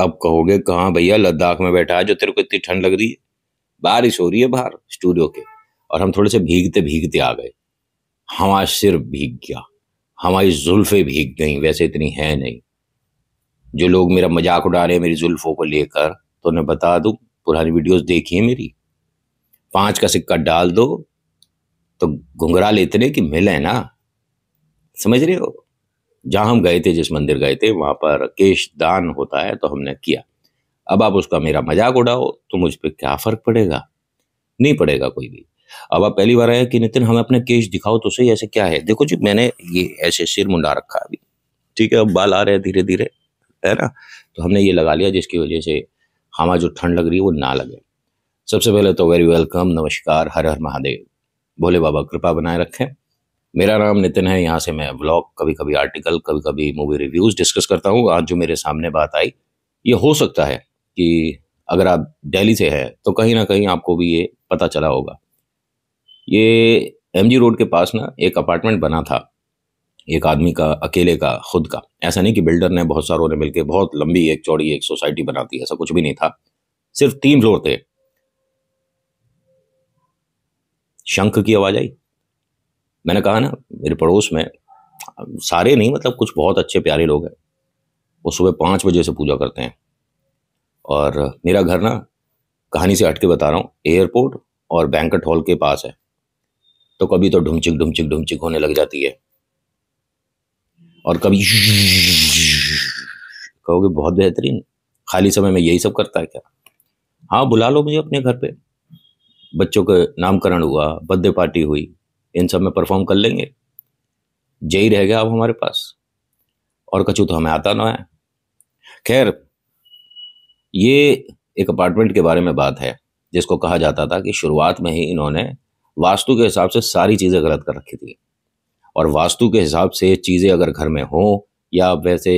अब कहोगे कहाँ भैया लद्दाख में बैठा है जो तेरे को इतनी ठंड लग रही है बारिश हो रही है बाहर स्टूडियो के और हम थोड़े से भीगते भीगते आ गए हमारा सिर भीग गया हमारी जुल्फे भीग गई वैसे इतनी है नहीं जो लोग मेरा मजाक उड़ा रहे हैं मेरी जुल्फों को लेकर तो उन्हें बता दू पुरानी वीडियोस देखी है मेरी पांच का सिक्का डाल दो तो घुंघराल इतने कि मिले ना समझ रहे हो जहाँ हम गए थे जिस मंदिर गए थे वहाँ पर केश दान होता है तो हमने किया अब आप उसका मेरा मजाक उड़ाओ तो मुझ पर क्या फ़र्क पड़ेगा नहीं पड़ेगा कोई भी अब आप पहली बार आए कि नितिन हमें अपने केश दिखाओ तो सही ऐसे क्या है देखो जी मैंने ये ऐसे सिर मुंडा रखा अभी ठीक है अब बाल आ रहे हैं धीरे धीरे है ना तो हमने ये लगा लिया जिसकी वजह से हमारा जो ठंड लग रही है वो ना लगे सबसे पहले तो वेरी वेलकम नमस्कार हर हर महादेव भोले बाबा कृपा बनाए रखें मेरा नाम नितिन है यहाँ से मैं ब्लॉग कभी कभी आर्टिकल कभी कभी मूवी रिव्यूज़ डिस्कस करता हूँ आज जो मेरे सामने बात आई ये हो सकता है कि अगर आप दिल्ली से हैं तो कहीं ना कहीं आपको भी ये पता चला होगा ये एम रोड के पास ना एक अपार्टमेंट बना था एक आदमी का अकेले का खुद का ऐसा नहीं कि बिल्डर ने बहुत सारों ने मिलकर बहुत लंबी एक चौड़ी एक सोसाइटी बनाती ऐसा कुछ भी नहीं था सिर्फ तीन फ्लोर थे शंख की आवाज आई मैंने कहा ना मेरे पड़ोस में सारे नहीं मतलब कुछ बहुत अच्छे प्यारे लोग हैं वो सुबह पाँच बजे से पूजा करते हैं और मेरा घर ना कहानी से हट के बता रहा हूँ एयरपोर्ट और बैंकट हॉल के पास है तो कभी तो ढुमचिक ढुमचिक ढुमचिक होने लग जाती है और कभी कहोगे बहुत बेहतरीन खाली समय में यही सब करता है क्या हाँ बुला लो मुझे अपने घर पे बच्चों के नामकरण हुआ बर्थडे पार्टी हुई इन सब में परफॉर्म कर लेंगे ही रह गया अब हमारे पास और कछु तो हमें आता ना है खैर ये एक अपार्टमेंट के बारे में बात है जिसको कहा जाता था कि शुरुआत में ही इन्होंने वास्तु के हिसाब से सारी चीज़ें गलत कर रखी थी और वास्तु के हिसाब से चीज़ें अगर घर में हों या वैसे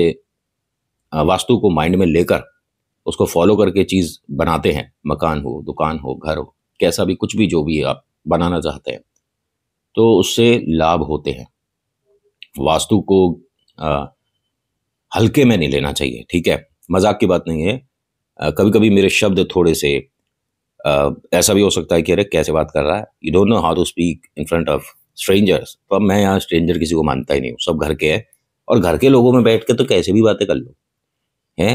वास्तु को माइंड में लेकर उसको फॉलो करके चीज़ बनाते हैं मकान हो दुकान हो घर हो कैसा भी कुछ भी जो भी आप बनाना चाहते हैं तो उससे लाभ होते हैं वास्तु को हल्के में नहीं लेना चाहिए ठीक है मजाक की बात नहीं है आ, कभी कभी मेरे शब्द थोड़े से आ, ऐसा भी हो सकता है कि अरे कैसे बात कर रहा है you don't know how to speak in front of strangers तो अब मैं यहाँ स्ट्रेंजर किसी को मानता ही नहीं हूँ सब घर के हैं और घर के लोगों में बैठ के तो कैसे भी बातें कर लो हैं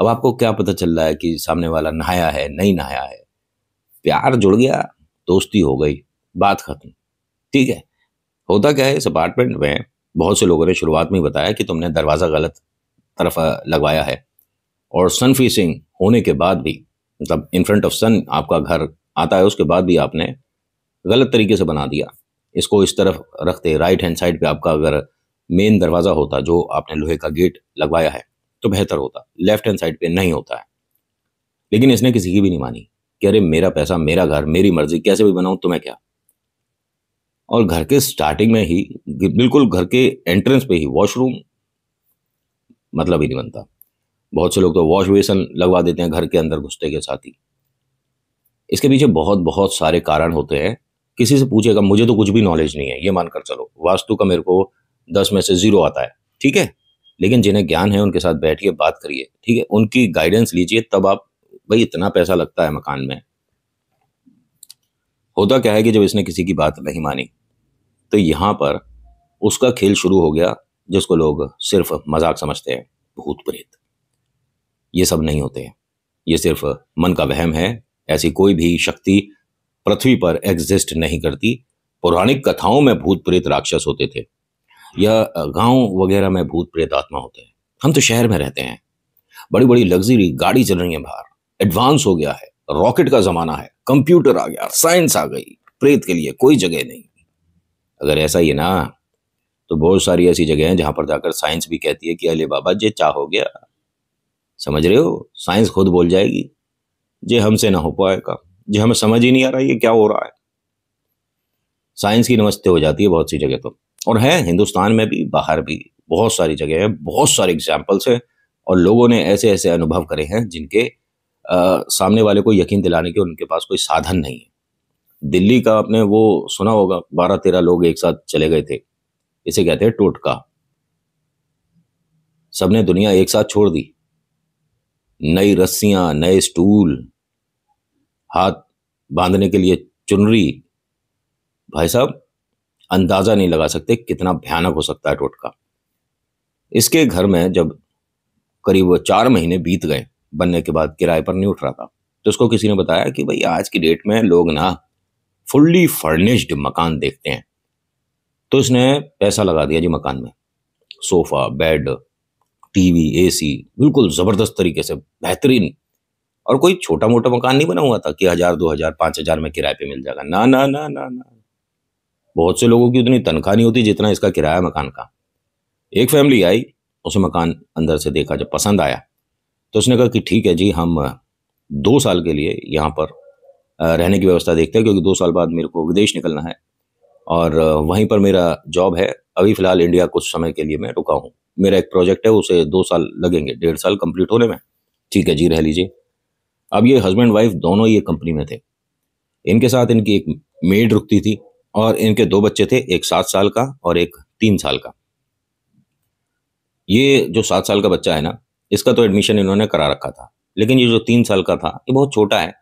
अब आपको क्या पता चल रहा है कि सामने वाला नहाया है नहीं नहाया है प्यार जुड़ गया दोस्ती हो गई बात खत्म ठीक है होता क्या है इस अपार्टमेंट में बहुत से लोगों ने शुरुआत में बताया कि तुमने दरवाज़ा गलत तरफ लगवाया है और सन फेसिंग होने के बाद भी मतलब इन फ्रंट ऑफ सन आपका घर आता है उसके बाद भी आपने गलत तरीके से बना दिया इसको इस तरफ रखते राइट हैंड साइड पे आपका अगर मेन दरवाज़ा होता जो आपने लोहे का गेट लगवाया है तो बेहतर होता लेफ्ट हैंड साइड पे नहीं होता है लेकिन इसने किसी की भी नहीं मानी कि अरे मेरा पैसा मेरा घर मेरी मर्जी कैसे भी बनाऊँ तुम्हें क्या और घर के स्टार्टिंग में ही बिल्कुल घर के एंट्रेंस पे ही वॉशरूम मतलब ही नहीं बनता बहुत से लोग तो वॉश बेसन लगवा देते हैं घर के अंदर घुसते के साथ ही इसके पीछे बहुत बहुत सारे कारण होते हैं किसी से पूछेगा मुझे तो कुछ भी नॉलेज नहीं है ये मानकर चलो वास्तु का मेरे को दस में से जीरो आता है ठीक है लेकिन जिन्हें ज्ञान है उनके साथ बैठिए बात करिए ठीक है उनकी गाइडेंस लीजिए तब आप भाई इतना पैसा लगता है मकान में होता क्या है कि जब इसने किसी की बात नहीं मानी तो यहाँ पर उसका खेल शुरू हो गया जिसको लोग सिर्फ मजाक समझते हैं भूत प्रेत ये सब नहीं होते हैं ये सिर्फ मन का वहम है ऐसी कोई भी शक्ति पृथ्वी पर एग्जिस्ट नहीं करती पौराणिक कथाओं में भूत प्रेत राक्षस होते थे या गांव वगैरह में भूत प्रेत आत्मा होते हैं हम तो शहर में रहते हैं बड़ी बड़ी लग्जरी गाड़ी चल रही है बाहर एडवांस हो गया है रॉकेट का जमाना है कंप्यूटर आ गया साइंस आ गई प्रेत के लिए कोई जगह नहीं अगर ऐसा ही ना तो बहुत सारी ऐसी जगह हैं जहां पर जाकर साइंस भी कहती है कि अले बाबा जे चाह हो गया समझ रहे हो साइंस खुद बोल जाएगी जे हमसे ना हो पाएगा जे हमें समझ ही नहीं आ रहा ये क्या हो रहा है साइंस की नमस्ते हो जाती है बहुत सी जगह तो और है हिंदुस्तान में भी बाहर भी बहुत सारी जगह है बहुत सारे एग्जाम्पल्स हैं और लोगों ने ऐसे ऐसे अनुभव करे हैं जिनके आ, सामने वाले को यकीन दिलाने के उनके पास कोई साधन नहीं है दिल्ली का आपने वो सुना होगा बारह तेरह लोग एक साथ चले गए थे इसे कहते हैं टोटका सबने दुनिया एक साथ छोड़ दी नई रस्सियां नए स्टूल हाथ बांधने के लिए चुनरी भाई साहब अंदाजा नहीं लगा सकते कितना भयानक हो सकता है टोटका इसके घर में जब करीब चार महीने बीत गए बनने के बाद किराए पर नहीं उठ रहा था तो उसको किसी ने बताया कि भाई आज की डेट में लोग ना फुल्ली फर्निश्ड मकान देखते हैं तो उसने पैसा लगा दिया जी मकान में सोफ़ा बेड टीवी एसी बिल्कुल ज़बरदस्त तरीके से बेहतरीन और कोई छोटा मोटा मकान नहीं बना हुआ था कि हज़ार दो हज़ार पांच हज़ार में किराए पे मिल जाएगा ना ना ना ना ना बहुत से लोगों की उतनी तनख्वाह नहीं होती जितना इसका किराया मकान का एक फैमिली आई उसे मकान अंदर से देखा जब पसंद आया तो उसने कहा कि ठीक है जी हम दो साल के लिए यहाँ पर रहने की व्यवस्था देखते हैं क्योंकि दो साल बाद मेरे को विदेश निकलना है और वहीं पर मेरा जॉब है अभी फ़िलहाल इंडिया कुछ समय के लिए मैं रुका हूँ मेरा एक प्रोजेक्ट है उसे दो साल लगेंगे डेढ़ साल कंप्लीट होने में ठीक है जी रह लीजिए अब ये हस्बैंड वाइफ दोनों ये कंपनी में थे इनके साथ इनकी एक मेड रुकती थी और इनके दो बच्चे थे एक सात साल का और एक तीन साल का ये जो सात साल का बच्चा है ना इसका तो एडमिशन इन्होंने करा रखा था लेकिन ये जो तीन साल का था ये बहुत छोटा है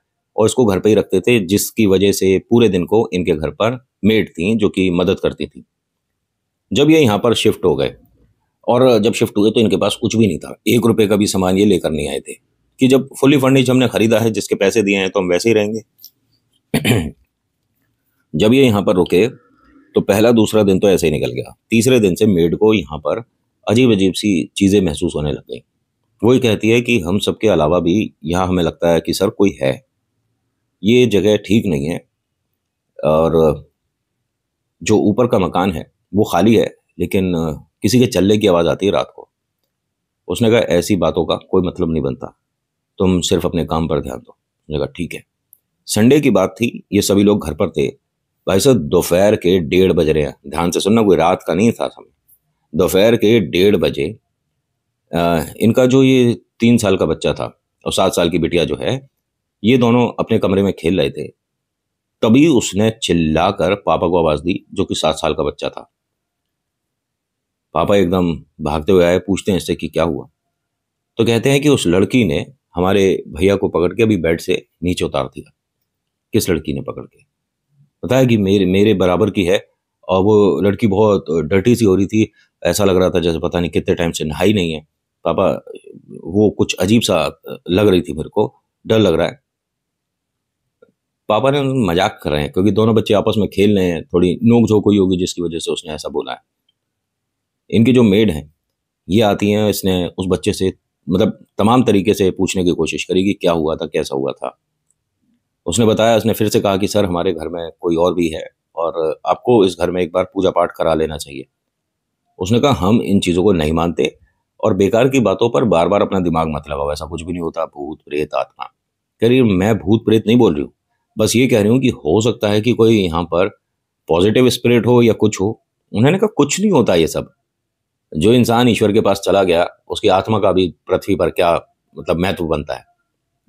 और इसको घर पर ही रखते थे जिसकी वजह से पूरे दिन को इनके घर पर मेड थी जो कि मदद करती थी जब ये यहाँ पर शिफ्ट हो गए और जब शिफ्ट हुए तो इनके पास कुछ भी नहीं था एक रुपये का भी सामान ये लेकर नहीं आए थे कि जब फुली फर्निश हमने ख़रीदा है जिसके पैसे दिए हैं तो हम वैसे ही रहेंगे जब ये यहाँ पर रुके तो पहला दूसरा दिन तो ऐसे ही निकल गया तीसरे दिन से मेड को यहाँ पर अजीब अजीब सी चीज़ें महसूस होने लग गई वही कहती है कि हम सबके अलावा भी यहाँ हमें लगता है कि सर कोई है ये जगह ठीक नहीं है और जो ऊपर का मकान है वो खाली है लेकिन किसी के चलने की आवाज़ आती है रात को उसने कहा ऐसी बातों का कोई मतलब नहीं बनता तुम सिर्फ अपने काम पर ध्यान दो उसने कहा ठीक है संडे की बात थी ये सभी लोग घर पर थे भाई साहब दोपहर के डेढ़ बज रहे हैं ध्यान से सुनना कोई रात का नहीं था समय दोपहर के डेढ़ बजे इनका जो ये तीन साल का बच्चा था और सात साल की बिटिया जो है ये दोनों अपने कमरे में खेल रहे थे तभी उसने चिल्लाकर पापा को आवाज़ दी जो कि सात साल का बच्चा था पापा एकदम भागते हुए आए पूछते हैं इससे कि क्या हुआ तो कहते हैं कि उस लड़की ने हमारे भैया को पकड़ के अभी बेड से नीचे उतार दिया किस लड़की ने पकड़ के बताया कि मेरे मेरे बराबर की है और वो लड़की बहुत डर्टी सी हो रही थी ऐसा लग रहा था जैसे पता नहीं कितने टाइम से नहाई नहीं है पापा वो कुछ अजीब सा लग रही थी मेरे को डर लग रहा है पापा ने मजाक कर रहे हैं क्योंकि दोनों बच्चे आपस में खेल रहे हैं थोड़ी नोक झोंक हुई होगी जिसकी वजह से उसने ऐसा बोला है इनकी जो मेड है ये आती हैं इसने उस बच्चे से मतलब तमाम तरीके से पूछने की कोशिश करी कि क्या हुआ था कैसा हुआ था उसने बताया उसने फिर से कहा कि सर हमारे घर में कोई और भी है और आपको इस घर में एक बार पूजा पाठ करा लेना चाहिए उसने कहा हम इन चीज़ों को नहीं मानते और बेकार की बातों पर बार बार अपना दिमाग मत लगाओ ऐसा कुछ भी नहीं होता भूत प्रेत आत्मा करिए मैं भूत प्रेत नहीं बोल रही हूँ बस ये कह रही हूँ कि हो सकता है कि कोई यहाँ पर पॉजिटिव स्पिरिट हो या कुछ हो उन्होंने कहा कुछ नहीं होता ये सब जो इंसान ईश्वर के पास चला गया उसकी आत्मा का भी पृथ्वी पर क्या मतलब महत्व बनता है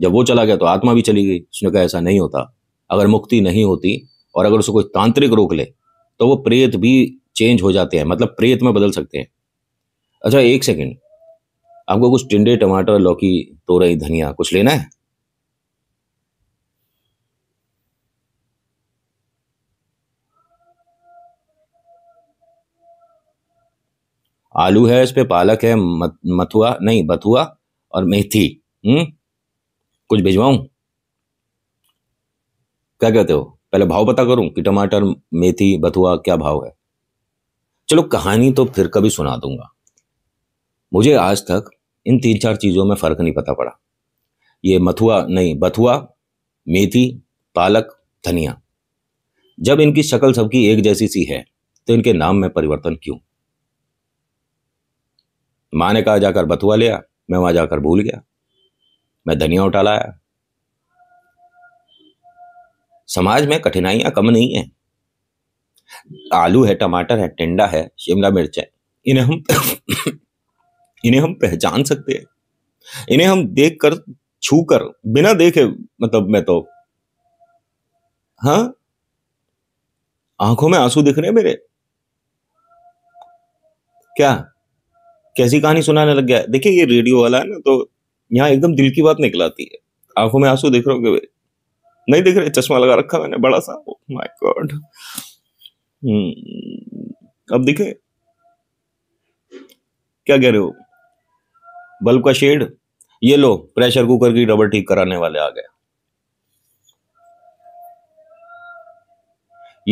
जब वो चला गया तो आत्मा भी चली गई उसने कहा ऐसा नहीं होता अगर मुक्ति नहीं होती और अगर उसे कोई तांत्रिक रोक ले तो वो प्रेत भी चेंज हो जाते हैं मतलब प्रेत में बदल सकते हैं अच्छा एक सेकेंड आपको कुछ टिंडे टमाटर लौकी तोरई धनिया कुछ लेना है आलू है इस पर पालक है मथुआ नहीं बथुआ और मेथी हम्म कुछ भिजवाऊ क्या कहते हो पहले भाव पता करूं कि टमाटर मेथी बथुआ क्या भाव है चलो कहानी तो फिर कभी सुना दूंगा मुझे आज तक इन तीन चार चीज़ों में फ़र्क नहीं पता पड़ा ये मथुआ नहीं बथुआ मेथी पालक धनिया जब इनकी शक्ल सबकी एक जैसी सी है तो इनके नाम में परिवर्तन क्यों माँ ने कहा जाकर बथुआ लिया मैं वहां जाकर भूल गया मैं धनिया उठा लाया समाज में कठिनाइयां कम नहीं है आलू है टमाटर है टिंडा है शिमला मिर्च है इन्हें हम इन्हें हम पहचान सकते हैं इन्हें हम देख कर छू कर बिना देखे मतलब मैं तो हाँ आंखों में आंसू दिख रहे मेरे क्या कैसी कहानी सुनाने लग गया देखिए ये रेडियो वाला है ना तो यहाँ एकदम दिल की बात निकलाती है आंखों में आंसू देख रहे हो नहीं देख रहे चश्मा लगा रखा मैंने बड़ा सा oh माय हम्म, गॉड अब दिखे क्या कह रहे हो बल्ब का शेड ये लो प्रेशर कुकर की डबल ठीक कराने वाले आ गए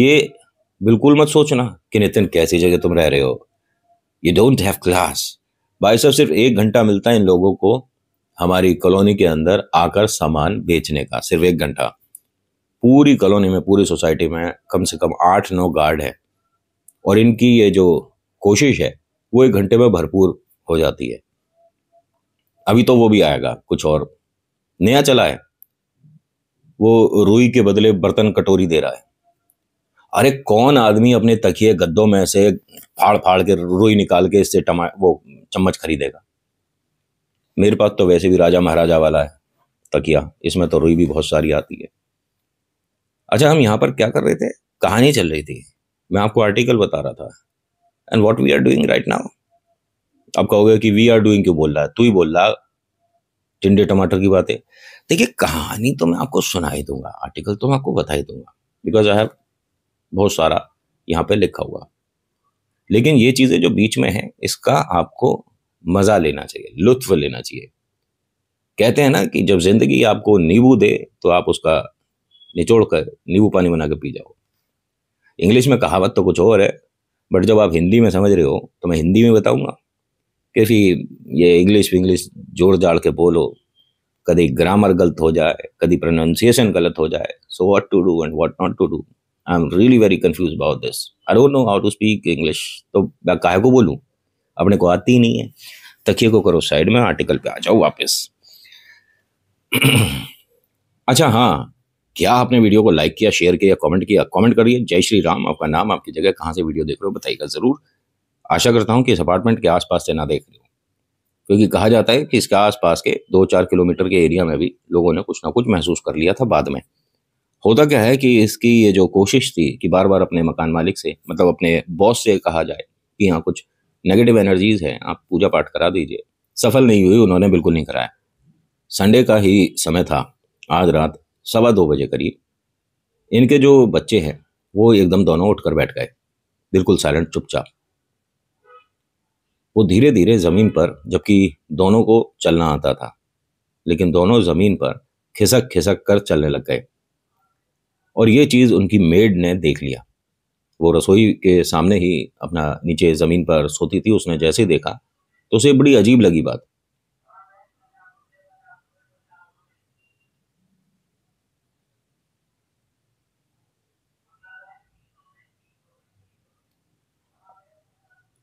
ये बिल्कुल मत सोचना कि नितिन कैसी जगह तुम रह रहे हो यू डोंट हैव क्लास भाई साहब सिर्फ एक घंटा मिलता है इन लोगों को हमारी कॉलोनी के अंदर आकर सामान बेचने का सिर्फ एक घंटा पूरी कॉलोनी में पूरी सोसाइटी में कम से कम आठ नौ गार्ड है और इनकी ये जो कोशिश है वो एक घंटे में भरपूर हो जाती है अभी तो वो भी आएगा कुछ और नया चला है वो रुई के बदले बर्तन कटोरी दे रहा है अरे कौन आदमी अपने तकिए गद्दों में से फाड़ फाड़ के रुई निकाल के इससे टमा वो चम्मच खरीदेगा मेरे पास तो वैसे भी राजा महाराजा वाला है तकिया इसमें तो रुई भी बहुत सारी आती है अच्छा हम यहाँ पर क्या कर रहे थे कहानी चल रही थी मैं आपको आर्टिकल बता रहा था and what we are doing right now आप कहोगे कि वी आर डूइंग क्यों बोल रहा है तू ही बोल रहा टिंडे टमाटर की बातें देखिए कहानी तो मैं आपको सुना ही दूंगा आर्टिकल तो मैं आपको बता ही दूंगा बिकॉज आई हैव बहुत सारा यहाँ पे लिखा हुआ लेकिन ये चीज़ें जो बीच में हैं इसका आपको मज़ा लेना चाहिए लुत्फ लेना चाहिए कहते हैं ना कि जब ज़िंदगी आपको नींबू दे तो आप उसका निचोड़ कर नींबू पानी बना के पी जाओ इंग्लिश में कहावत तो कुछ और है बट जब आप हिंदी में समझ रहे हो तो मैं हिंदी में बताऊँगा कि फिर ये इंग्लिश विंग्लिश जोड़ जाड़ के बोलो कभी ग्रामर गलत हो जाए कभी प्रोनाउंसिएशन गलत हो जाए so what to do and what not to do I am really very confuse about this I don't know how to speak English तो मैं काहे को बोलूँ अपने को आती ही नहीं है तकिए को करो साइड में आर्टिकल पे आ जाओ वापस अच्छा हाँ क्या आपने वीडियो को लाइक किया शेयर किया कमेंट किया कमेंट करिए जय श्री राम आपका नाम आपकी जगह कहाँ से वीडियो देख रहे हो बताइएगा ज़रूर आशा करता हूँ कि इस अपार्टमेंट के आसपास से ना देख रहे हो क्योंकि कहा जाता है कि इसके आसपास के दो चार किलोमीटर के एरिया में भी लोगों ने कुछ ना कुछ महसूस कर लिया था बाद में होता क्या है कि इसकी ये जो कोशिश थी कि बार बार अपने मकान मालिक से मतलब अपने बॉस से कहा जाए कि यहाँ कुछ नेगेटिव एनर्जीज़ हैं आप पूजा पाठ करा दीजिए सफल नहीं हुई उन्होंने बिल्कुल नहीं कराया संडे का ही समय था आज रात सवा दो बजे करीब इनके जो बच्चे हैं वो एकदम दोनों उठकर बैठ गए बिल्कुल साइलेंट चुपचाप वो धीरे धीरे ज़मीन पर जबकि दोनों को चलना आता था लेकिन दोनों ज़मीन पर खिसक खिसक कर चलने लग गए और ये चीज़ उनकी मेड ने देख लिया वो रसोई के सामने ही अपना नीचे ज़मीन पर सोती थी उसने जैसे देखा तो उसे बड़ी अजीब लगी बात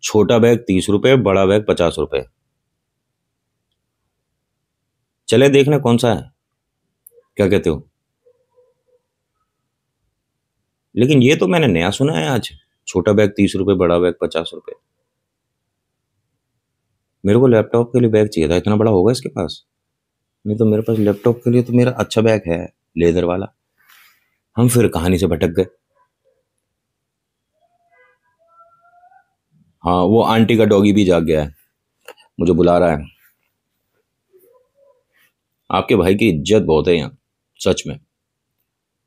छोटा बैग तीस रुपए बड़ा बैग पचास रुपए चले देखना कौन सा है क्या कहते हो लेकिन ये तो मैंने नया सुना है आज छोटा बैग तीस रुपये बड़ा बैग पचास रुपये मेरे को लैपटॉप के लिए बैग चाहिए था इतना बड़ा होगा इसके पास नहीं तो मेरे पास लैपटॉप के लिए तो मेरा अच्छा बैग है लेदर वाला हम फिर कहानी से भटक गए हाँ वो आंटी का डॉगी भी जाग गया है मुझे बुला रहा है आपके भाई की इज्जत बहुत है यहाँ सच में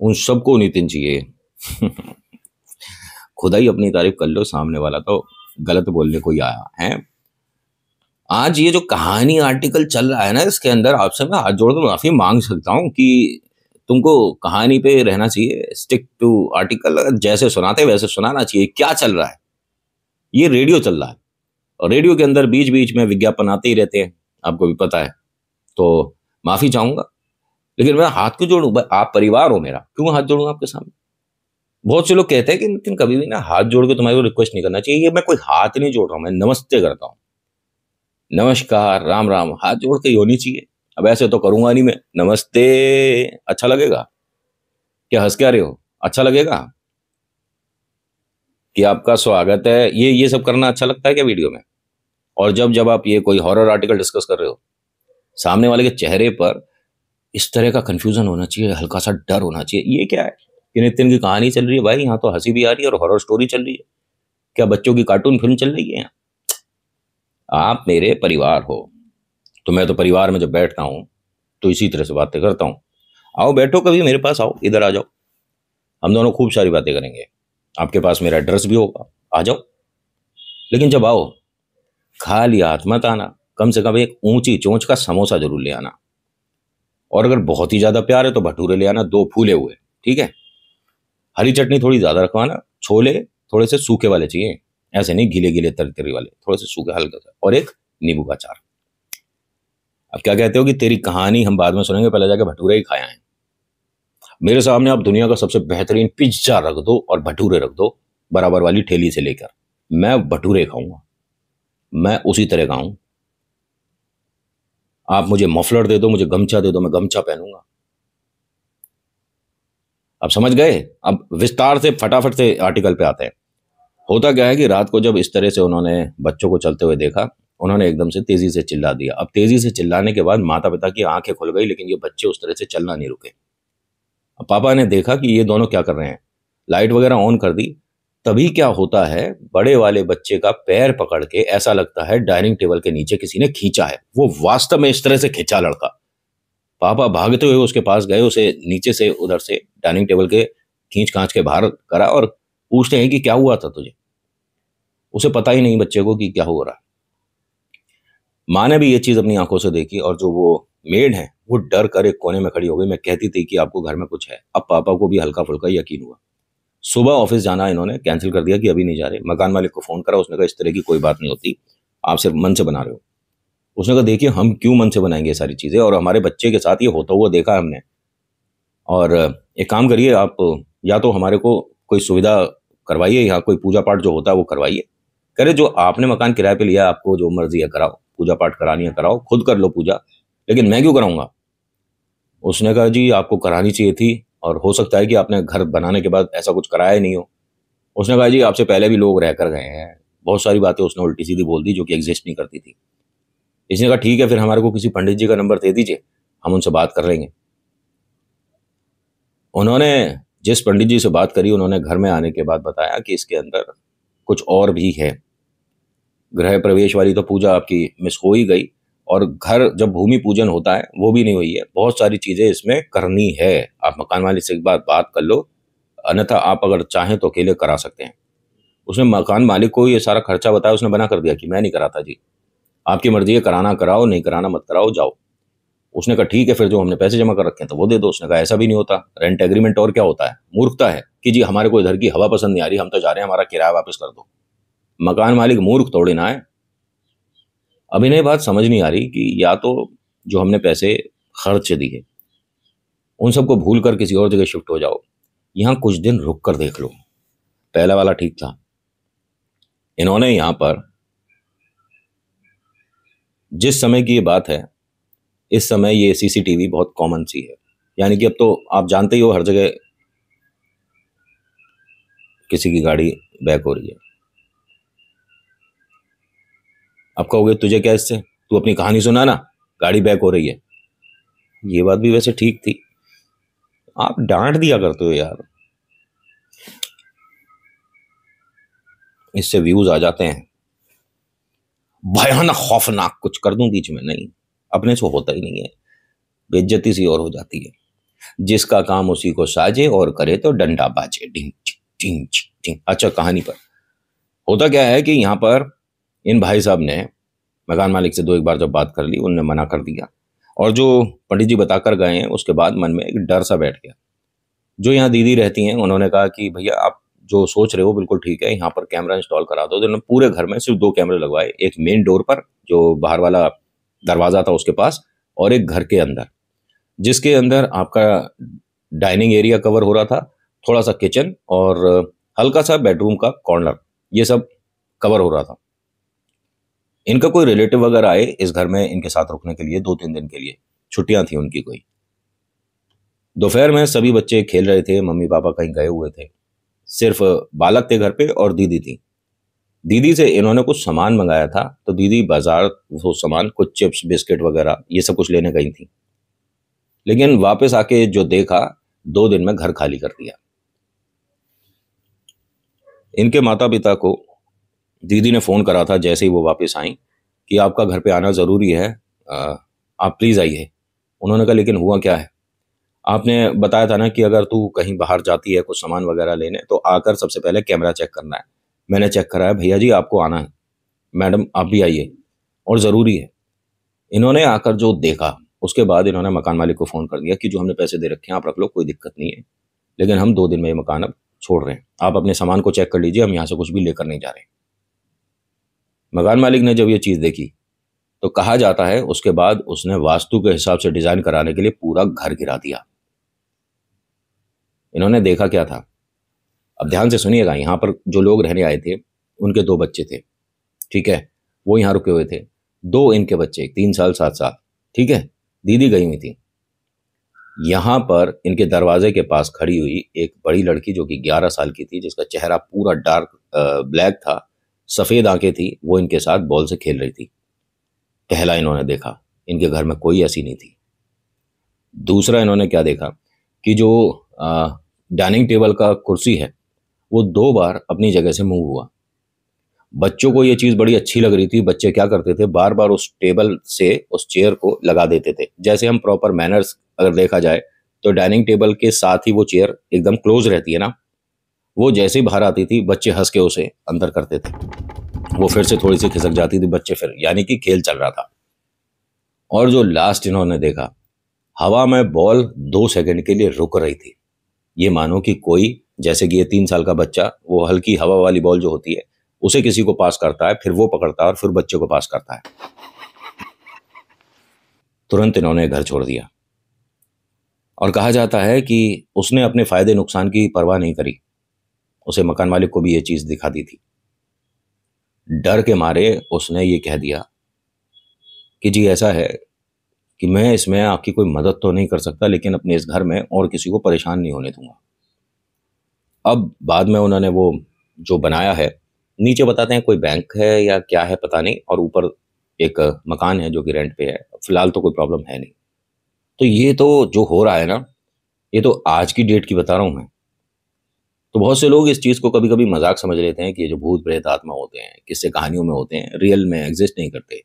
उन सबको नितिन चाहिए खुदा ही अपनी तारीफ कर लो सामने वाला तो गलत बोलने को ही आया है आज ये जो कहानी आर्टिकल चल रहा है ना इसके अंदर आपसे मैं हाथ जोड़कर माफी मांग सकता हूँ कि तुमको कहानी पे रहना चाहिए स्टिक टू आर्टिकल जैसे सुनाते वैसे सुनाना चाहिए क्या चल रहा है ये रेडियो चल रहा है और रेडियो के अंदर बीच बीच में विज्ञापन आते ही रहते हैं आपको भी पता है तो माफी चाहूंगा लेकिन मैं हाथ क्यों जोड़ू आप परिवार हो मेरा क्यों हाथ जोड़ूंगा आपके सामने बहुत से लोग कहते हैं कि नितिन कभी भी ना हाथ जोड़ के तुम्हारे को रिक्वेस्ट नहीं करना चाहिए मैं कोई हाथ नहीं जोड़ रहा हूं मैं नमस्ते करता हूँ नमस्कार राम राम हाथ जोड़ के ही होनी चाहिए अब ऐसे तो करूंगा नहीं मैं नमस्ते अच्छा लगेगा क्या हंस क्या रहे हो अच्छा लगेगा कि आपका स्वागत है ये ये सब करना अच्छा लगता है क्या वीडियो में और जब जब आप ये कोई हॉरर आर्टिकल डिस्कस कर रहे हो सामने वाले के चेहरे पर इस तरह का कंफ्यूजन होना चाहिए हल्का सा डर होना चाहिए ये क्या है कि नितिन की कहानी चल रही है भाई यहाँ तो हंसी भी आ रही है और हॉरर स्टोरी चल रही है क्या बच्चों की कार्टून फिल्म चल रही है आप मेरे परिवार हो तो मैं तो परिवार में जब बैठता हूँ तो इसी तरह से बातें करता हूँ आओ बैठो कभी मेरे पास आओ इधर आ जाओ हम दोनों खूब सारी बातें करेंगे आपके पास मेरा एड्रेस भी होगा आ जाओ लेकिन जब आओ खाली हाथ मत आना कम से कम एक ऊंची चोंच का समोसा जरूर ले आना और अगर बहुत ही ज़्यादा प्यार है तो भटूरे ले आना दो फूले हुए ठीक है हरी चटनी थोड़ी ज़्यादा रखवाना छोले थोड़े से सूखे वाले चाहिए ऐसे नहीं गीले गीले तरी वाले थोड़े से सूखे हल्का सा और एक नींबू का अचार अब क्या कहते हो कि तेरी कहानी हम बाद में सुनेंगे पहले जाके भटूरे ही खाए हैं मेरे सामने आप दुनिया का सबसे बेहतरीन पिज्जा रख दो और भटूरे रख दो बराबर वाली ठेली से लेकर मैं भटूरे खाऊंगा मैं उसी तरह का हूं आप मुझे मफलर दे दो मुझे गमछा दे दो मैं गमछा पहनूंगा अब समझ गए अब विस्तार से फटाफट से आर्टिकल पे आते हैं होता क्या है कि रात को जब इस तरह से उन्होंने बच्चों को चलते हुए देखा उन्होंने एकदम से तेज़ी से चिल्ला दिया अब तेज़ी से चिल्लाने के बाद माता पिता की आंखें खुल गई लेकिन ये बच्चे उस तरह से चलना नहीं रुके अब पापा ने देखा कि ये दोनों क्या कर रहे हैं लाइट वगैरह ऑन कर दी तभी क्या होता है बड़े वाले बच्चे का पैर पकड़ के ऐसा लगता है डाइनिंग टेबल के नीचे किसी ने खींचा है वो वास्तव में इस तरह से खींचा लड़का पापा भागते हुए उसके पास गए उसे नीचे से उधर से डाइनिंग टेबल के खींच कांच के बाहर करा और पूछते हैं कि क्या हुआ था तुझे उसे पता ही नहीं बच्चे को कि क्या हो रहा माँ ने भी ये चीज़ अपनी आंखों से देखी और जो वो मेड है वो डर कर एक कोने में खड़ी हो गई मैं कहती थी कि आपको घर में कुछ है अब पापा को भी हल्का फुल्का यकीन हुआ सुबह ऑफिस जाना इन्होंने कैंसिल कर दिया कि अभी नहीं जा रहे मकान मालिक को फ़ोन करा उसने कहा इस तरह की कोई बात नहीं होती आप सिर्फ मन से बना रहे हो उसने कहा देखिए हम क्यों मन से बनाएंगे सारी चीज़ें और हमारे बच्चे के साथ ये होता हुआ देखा हमने और एक काम करिए आप या तो हमारे को कोई सुविधा करवाइए या कोई पूजा पाठ जो होता है वो करवाइए करे जो आपने मकान किराए पे लिया आपको जो मर्जी है कराओ पूजा पाठ करानी है कराओ खुद कर लो पूजा लेकिन मैं क्यों कराऊंगा उसने कहा जी आपको करानी चाहिए थी और हो सकता है कि आपने घर बनाने के बाद ऐसा कुछ कराया ही नहीं हो उसने कहा जी आपसे पहले भी लोग रह कर गए हैं बहुत सारी बातें उसने उल्टी सीधी बोल दी जो कि एग्जिस्ट नहीं करती थी इसने कहा ठीक है फिर हमारे को किसी पंडित जी का नंबर दे दीजिए हम उनसे बात कर लेंगे उन्होंने जिस पंडित जी से बात करी उन्होंने घर में आने के बाद बताया कि इसके अंदर कुछ और भी है गृह प्रवेश वाली तो पूजा आपकी मिस हो ही गई और घर जब भूमि पूजन होता है वो भी नहीं हुई है बहुत सारी चीज़ें इसमें करनी है आप मकान मालिक से एक बार बात कर लो अन्यथा आप अगर चाहें तो अकेले करा सकते हैं उसने मकान मालिक को ये सारा खर्चा बताया उसने बना कर दिया कि मैं नहीं कराता जी आपकी मर्जी है कराना कराओ नहीं कराना मत कराओ जाओ उसने कहा ठीक है फिर जो हमने पैसे जमा कर रखे हैं तो वो दे दो उसने कहा ऐसा भी नहीं होता रेंट एग्रीमेंट और क्या होता है मूर्खता है कि जी हमारे को इधर की हवा पसंद नहीं आ रही हम तो जा रहे हैं हमारा किराया वापस कर दो मकान मालिक मूर्ख तोड़े ना है अब इन्हें बात समझ नहीं आ रही कि या तो जो हमने पैसे खर्च दिए उन सबको भूल कर किसी और जगह शिफ्ट हो जाओ यहाँ कुछ दिन रुक कर देख लो पहला वाला ठीक था इन्होंने यहाँ पर जिस समय की ये बात है इस समय ये सीसीटीवी बहुत कॉमन सी है यानी कि अब तो आप जानते ही हो हर जगह किसी की गाड़ी बैक हो रही है आप कहोगे तुझे क्या इससे तू अपनी कहानी सुना ना गाड़ी बैक हो रही है ये बात भी वैसे ठीक थी आप डांट दिया करते हो यार इससे व्यूज आ जाते हैं भयानक खौफनाक कुछ कर दूं बीच में नहीं अपने से होता ही नहीं है बेज्जती सी और हो जाती है जिसका काम उसी को साजे और करे तो डंडा बाजे अच्छा कहानी पर होता क्या है कि यहां पर इन भाई साहब ने मकान मालिक से दो एक बार जब बात कर ली उनने मना कर दिया और जो पंडित जी बताकर गए हैं उसके बाद मन में एक डर सा बैठ गया जो यहाँ दीदी रहती हैं उन्होंने कहा कि भैया आप जो सोच रहे हो बिल्कुल ठीक है यहाँ पर कैमरा इंस्टॉल करा दो तो पूरे घर में सिर्फ दो कैमरे लगवाए एक मेन डोर पर जो बाहर वाला दरवाज़ा था उसके पास और एक घर के अंदर जिसके अंदर आपका डाइनिंग एरिया कवर हो रहा था थोड़ा सा किचन और हल्का सा बेडरूम का कॉर्नर ये सब कवर हो रहा था इनका कोई रिलेटिव अगर आए इस घर में इनके साथ रुकने के लिए दो तीन दिन के लिए छुट्टियां थी उनकी कोई दोपहर में सभी बच्चे खेल रहे थे मम्मी पापा कहीं गए हुए थे सिर्फ बालक थे घर पे और दीदी थी दीदी से इन्होंने कुछ सामान मंगाया था तो दीदी बाजार वो सामान कुछ चिप्स बिस्किट वगैरह ये सब कुछ लेने गई थी लेकिन वापस आके जो देखा दो दिन में घर खाली कर दिया इनके माता पिता को दीदी ने फ़ोन करा था जैसे ही वो वापस आई कि आपका घर पे आना ज़रूरी है आप प्लीज़ आइए उन्होंने कहा लेकिन हुआ क्या है आपने बताया था ना कि अगर तू कहीं बाहर जाती है कुछ सामान वगैरह लेने तो आकर सबसे पहले कैमरा चेक करना है मैंने चेक कराया भैया जी आपको आना है मैडम आप भी आइए और ज़रूरी है इन्होंने आकर जो देखा उसके बाद इन्होंने मकान मालिक को फ़ोन कर दिया कि जो हमने पैसे दे रखे हैं आप रख लो कोई दिक्कत नहीं है लेकिन हम दो दिन में ये मकान अब छोड़ रहे हैं आप अपने सामान को चेक कर लीजिए हम यहाँ से कुछ भी लेकर नहीं जा रहे मकान मालिक ने जब ये चीज़ देखी तो कहा जाता है उसके बाद उसने वास्तु के हिसाब से डिजाइन कराने के लिए पूरा घर गिरा दिया इन्होंने देखा क्या था अब ध्यान से सुनिएगा यहां पर जो लोग रहने आए थे उनके दो बच्चे थे ठीक है वो यहां रुके हुए थे दो इनके बच्चे तीन साल सात साल ठीक है दीदी गई हुई थी यहां पर इनके दरवाजे के पास खड़ी हुई एक बड़ी लड़की जो कि 11 साल की थी जिसका चेहरा पूरा डार्क ब्लैक था सफ़ेद आंखें थी वो इनके साथ बॉल से खेल रही थी पहला इन्होंने देखा इनके घर में कोई ऐसी नहीं थी दूसरा इन्होंने क्या देखा कि जो डाइनिंग टेबल का कुर्सी है वो दो बार अपनी जगह से मूव हुआ बच्चों को ये चीज़ बड़ी अच्छी लग रही थी बच्चे क्या करते थे बार बार उस टेबल से उस चेयर को लगा देते थे जैसे हम प्रॉपर मैनर्स अगर देखा जाए तो डाइनिंग टेबल के साथ ही वो चेयर एकदम क्लोज रहती है ना वो जैसे ही बाहर आती थी बच्चे हंस के उसे अंदर करते थे वो फिर से थोड़ी सी खिसक जाती थी बच्चे फिर यानी कि खेल चल रहा था और जो लास्ट इन्होंने देखा हवा में बॉल दो सेकंड के लिए रुक रही थी ये मानो कि कोई जैसे कि ये तीन साल का बच्चा वो हल्की हवा वाली बॉल जो होती है उसे किसी को पास करता है फिर वो पकड़ता है और फिर बच्चे को पास करता है तुरंत इन्होंने घर छोड़ दिया और कहा जाता है कि उसने अपने फ़ायदे नुकसान की परवाह नहीं करी उसे मकान मालिक को भी ये चीज़ दिखा दी थी डर के मारे उसने ये कह दिया कि जी ऐसा है कि मैं इसमें आपकी कोई मदद तो नहीं कर सकता लेकिन अपने इस घर में और किसी को परेशान नहीं होने दूंगा अब बाद में उन्होंने वो जो बनाया है नीचे बताते हैं कोई बैंक है या क्या है पता नहीं और ऊपर एक मकान है जो कि रेंट पे है फिलहाल तो कोई प्रॉब्लम है नहीं तो ये तो जो हो रहा है ना ये तो आज की डेट की बता रहा हूँ मैं तो बहुत से लोग इस चीज़ को कभी कभी मजाक समझ लेते हैं कि ये जो भूत प्रेत आत्मा होते हैं किससे कहानियों में होते हैं रियल में एग्जिस्ट नहीं करते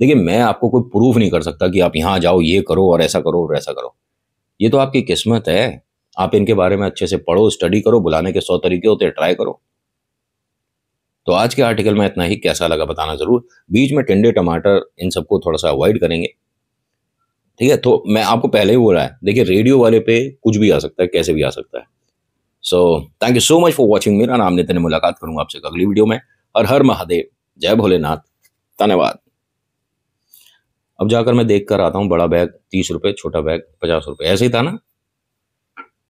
देखिए मैं आपको कोई प्रूफ नहीं कर सकता कि आप यहाँ जाओ ये करो और ऐसा करो और ऐसा करो ये तो आपकी किस्मत है आप इनके बारे में अच्छे से पढ़ो स्टडी करो बुलाने के सौ तरीके होते हैं ट्राई करो तो आज के आर्टिकल में इतना ही कैसा लगा बताना ज़रूर बीच में टिंडे टमाटर इन सबको थोड़ा सा अवॉइड करेंगे ठीक है तो मैं आपको पहले ही बोला है देखिए रेडियो वाले पे कुछ भी आ सकता है कैसे भी आ सकता है so thank you so much for watching मेरा नाम नितिन मुलाकात करूंगा आपसे अगली वीडियो में और हर महादेव जय भोलेनाथ धन्यवाद अब जाकर मैं देख कर आता हूँ बड़ा बैग तीस रुपये छोटा बैग पचास रुपये ऐसे ही था ना